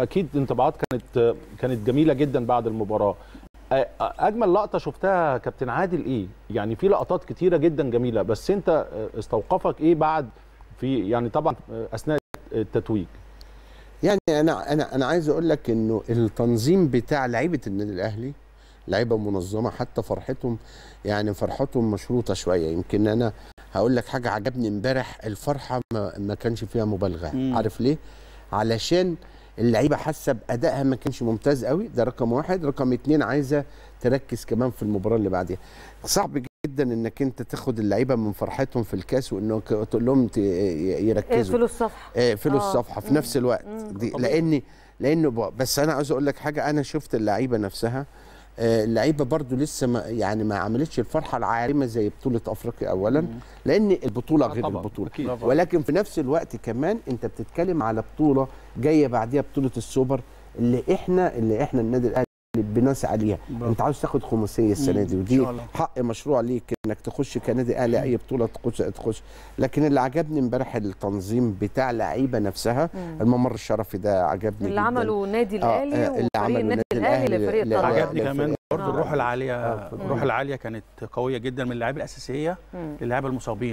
اكيد انطباعات كانت كانت جميله جدا بعد المباراه اجمل لقطه شفتها كابتن عادل ايه يعني في لقطات كتيره جدا جميله بس انت استوقفك ايه بعد في يعني طبعا اثناء التتويج يعني انا انا انا عايز اقول لك انه التنظيم بتاع لعيبه النادي الاهلي لعيبه منظمه حتى فرحتهم يعني فرحتهم مشروطه شويه يمكن انا هقول لك حاجه عجبني امبارح الفرحه ما, كانش فيها مبالغه عارف ليه علشان اللعيبه حاسه بادائها ما كانش ممتاز قوي ده رقم واحد رقم اتنين عايزه تركز كمان في المباراه اللي بعديها صعب جدا انك انت تاخد اللعيبه من فرحتهم في الكاس وانه تقول لهم يركزوا اقفلوا الصفحه إيه، اقفلوا آه. الصفحه في نفس الوقت دي لان لانه بس انا عاوز اقول لك حاجه انا شفت اللعيبه نفسها آه، اللعيبه برضو لسه ما يعني ما عملتش الفرحه العارمه زي بطوله افريقيا اولا لان البطوله آه، غير البطوله ولكن في نفس الوقت كمان انت بتتكلم على بطوله جايه بعديها بطوله السوبر اللي احنا اللي احنا النادي الاهلي بناس عليها برضه. انت عاوز تاخد خماسيه السنه دي ودي حق مشروع ليك انك تخش كنادي اهلي اي بطوله تخش تخش لكن اللي عجبني امبارح التنظيم بتاع لعيبه نفسها مم. الممر الشرفي ده عجبني اللي عمله نادي آه، الاهلي آه اللي عمله النادي الاهلي لفريق عجبني كمان برضه الروح العاليه آه، الروح العاليه كانت قويه جدا من اللعيبه الاساسيه للعيبه المصابين